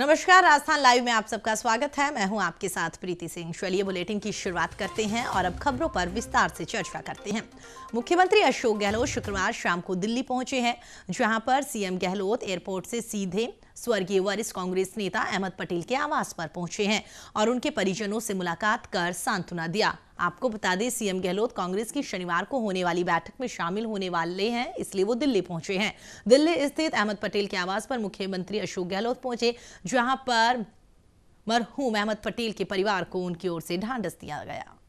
नमस्कार राजस्थान लाइव में आप सबका स्वागत है मैं हूं आपके साथ प्रीति सिंह चलिए बुलेटिन की शुरुआत करते हैं और अब खबरों पर विस्तार से चर्चा करते हैं मुख्यमंत्री अशोक गहलोत शुक्रवार शाम को दिल्ली पहुंचे हैं जहां पर सीएम गहलोत एयरपोर्ट से सीधे स्वर्गीय वरिष्ठ कांग्रेस नेता अहमद पटेल के आवास पर पहुंचे हैं और उनके परिजनों से मुलाकात कर सांत्वना दिया आपको बता दें सीएम गहलोत कांग्रेस की शनिवार को होने वाली बैठक में शामिल होने वाले हैं इसलिए वो दिल्ली पहुंचे हैं दिल्ली स्थित अहमद पटेल के आवास पर मुख्यमंत्री अशोक गहलोत पहुंचे जहां पर मरहूम अहमद पटेल के परिवार को उनकी ओर से ढांढस दिया गया